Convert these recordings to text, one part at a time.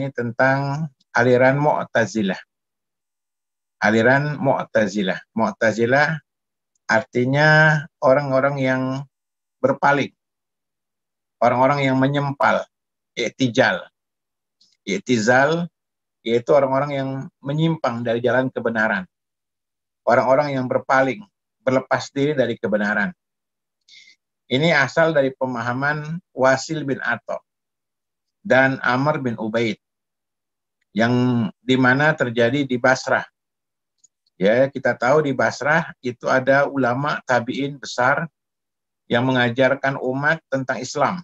ini tentang aliran Mu'tazilah. Aliran Mu'tazilah. Mu'tazilah artinya orang-orang yang berpaling. Orang-orang yang menyempal, iktijal. Iktizal yaitu orang-orang yang menyimpang dari jalan kebenaran. Orang-orang yang berpaling, berlepas diri dari kebenaran. Ini asal dari pemahaman Wasil bin Atok dan Amr bin Ubaid yang di mana terjadi di Basrah. Ya, kita tahu di Basrah itu ada ulama tabiin besar yang mengajarkan umat tentang Islam.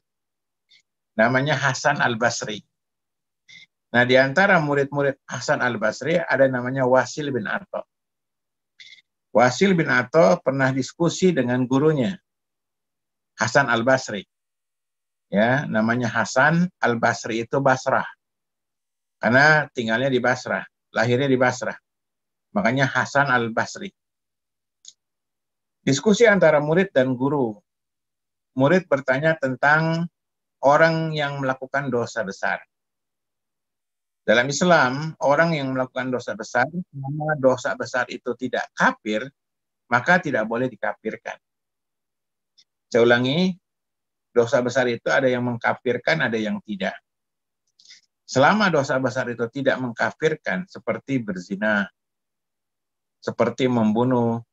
Namanya Hasan al-Basri. Nah, di antara murid-murid Hasan al-Basri ada namanya Wasil bin Atta. Wasil bin Atta pernah diskusi dengan gurunya, Hasan al-Basri. Ya, namanya Hasan al-Basri itu Basrah karena tinggalnya di Basrah, lahirnya di Basrah. Makanya Hasan al-Basri. Diskusi antara murid dan guru. Murid bertanya tentang orang yang melakukan dosa besar. Dalam Islam, orang yang melakukan dosa besar, nama dosa besar itu tidak kafir, maka tidak boleh dikafirkan. Saya ulangi, dosa besar itu ada yang mengkafirkan, ada yang tidak. Selama dosa besar itu tidak mengkafirkan seperti berzina, seperti membunuh,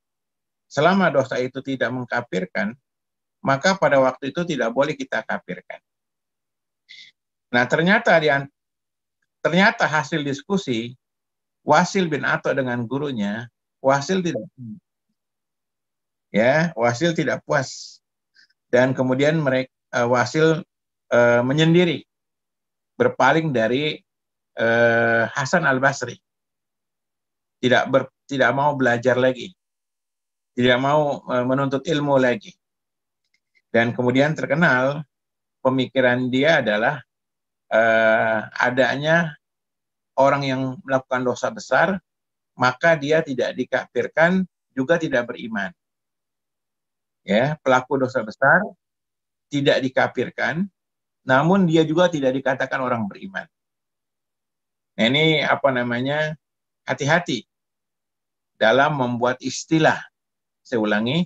selama dosa itu tidak mengkafirkan, maka pada waktu itu tidak boleh kita kafirkan. Nah, ternyata di ternyata hasil diskusi Wasil bin Ato dengan gurunya, Wasil tidak ya, Wasil tidak puas. Dan kemudian mereka eh, Wasil eh, menyendiri berpaling dari eh, Hasan Al Basri, tidak ber, tidak mau belajar lagi, tidak mau eh, menuntut ilmu lagi, dan kemudian terkenal pemikiran dia adalah eh, adanya orang yang melakukan dosa besar, maka dia tidak dikafirkan juga tidak beriman. Ya, pelaku dosa besar tidak dikafirkan namun dia juga tidak dikatakan orang beriman. Nah, ini apa namanya? Hati-hati dalam membuat istilah. Saya ulangi,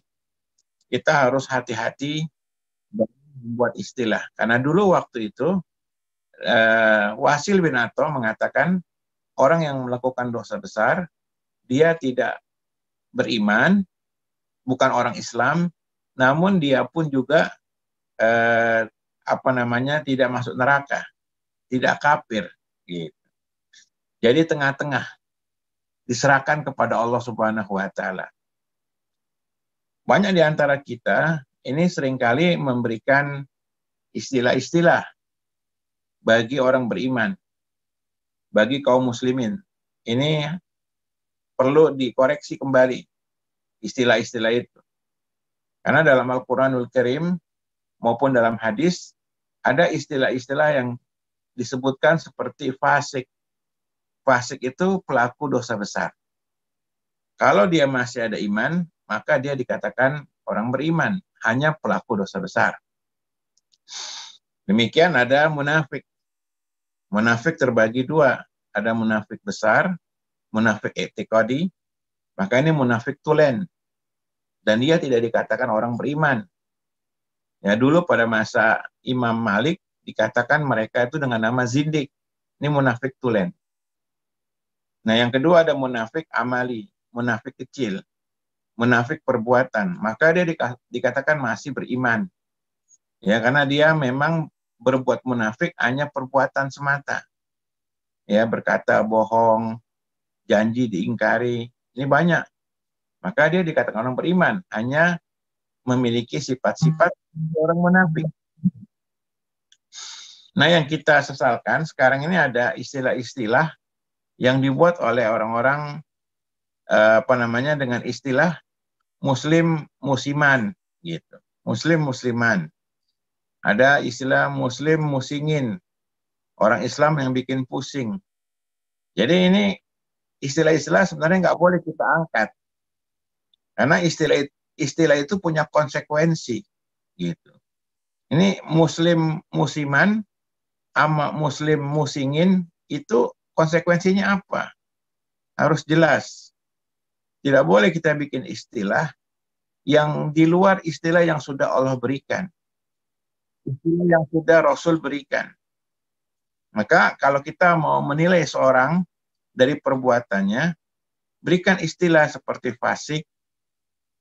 kita harus hati-hati membuat istilah. Karena dulu waktu itu eh, Wasil bin Atto mengatakan orang yang melakukan dosa besar dia tidak beriman, bukan orang Islam, namun dia pun juga eh, apa namanya tidak masuk neraka, tidak kafir gitu. Jadi tengah-tengah diserahkan kepada Allah Subhanahu wa taala. Banyak di antara kita ini seringkali memberikan istilah-istilah bagi orang beriman, bagi kaum muslimin. Ini perlu dikoreksi kembali istilah-istilah itu. Karena dalam Al-Quranul Karim maupun dalam hadis ada istilah-istilah yang disebutkan seperti fasik. Fasik itu pelaku dosa besar. Kalau dia masih ada iman, maka dia dikatakan orang beriman, hanya pelaku dosa besar. Demikian ada munafik. Munafik terbagi dua. Ada munafik besar, munafik etikodi, maka ini munafik tulen. Dan dia tidak dikatakan orang beriman, Ya dulu pada masa Imam Malik dikatakan mereka itu dengan nama zindik. Ini munafik tulen. Nah yang kedua ada munafik amali, munafik kecil, munafik perbuatan. Maka dia dikatakan masih beriman. Ya karena dia memang berbuat munafik hanya perbuatan semata. Ya berkata bohong, janji diingkari. Ini banyak. Maka dia dikatakan orang beriman hanya memiliki sifat-sifat hmm. orang munafik. Nah, yang kita sesalkan sekarang ini ada istilah-istilah yang dibuat oleh orang-orang eh, apa namanya dengan istilah muslim musiman gitu. Muslim musliman. Ada istilah muslim musingin. Orang Islam yang bikin pusing. Jadi ini istilah-istilah sebenarnya nggak boleh kita angkat. Karena istilah istilah itu punya konsekuensi gitu. Ini muslim musiman sama muslim musingin itu konsekuensinya apa? Harus jelas. Tidak boleh kita bikin istilah yang di luar istilah yang sudah Allah berikan. Istilah yang sudah Rasul berikan. Maka kalau kita mau menilai seorang dari perbuatannya, berikan istilah seperti fasik,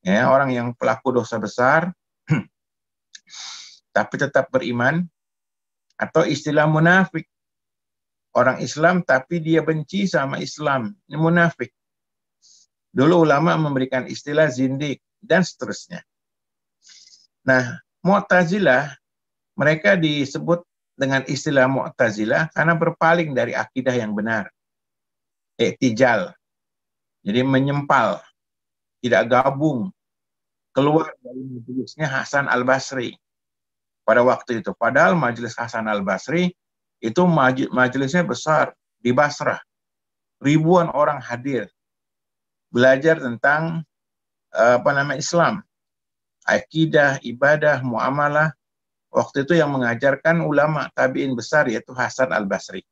ya orang yang pelaku dosa besar tapi tetap beriman atau istilah munafik orang Islam tapi dia benci sama Islam ini munafik dulu ulama memberikan istilah zindik dan seterusnya nah mu'tazilah mereka disebut dengan istilah mu'tazilah karena berpaling dari akidah yang benar iktijal jadi menyempal tidak gabung keluar dari majelisnya Hasan Al Basri pada waktu itu. Padahal majelis Hasan Al Basri itu majelisnya besar di Basrah, ribuan orang hadir belajar tentang eh, apa nama Islam, aqidah, ibadah, muamalah. Waktu itu yang mengajarkan ulama tabiin besar yaitu Hasan Al Basri.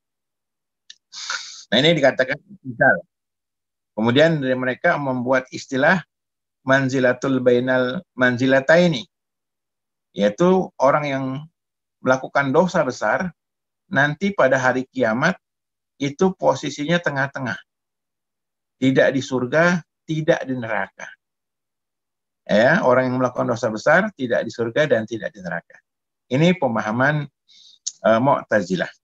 Nah ini dikatakan misal. Kemudian dari mereka membuat istilah manzilatul bainal ini yaitu orang yang melakukan dosa besar nanti pada hari kiamat itu posisinya tengah-tengah. Tidak di surga, tidak di neraka. Ya, orang yang melakukan dosa besar tidak di surga dan tidak di neraka. Ini pemahaman uh, Mu'tazilah.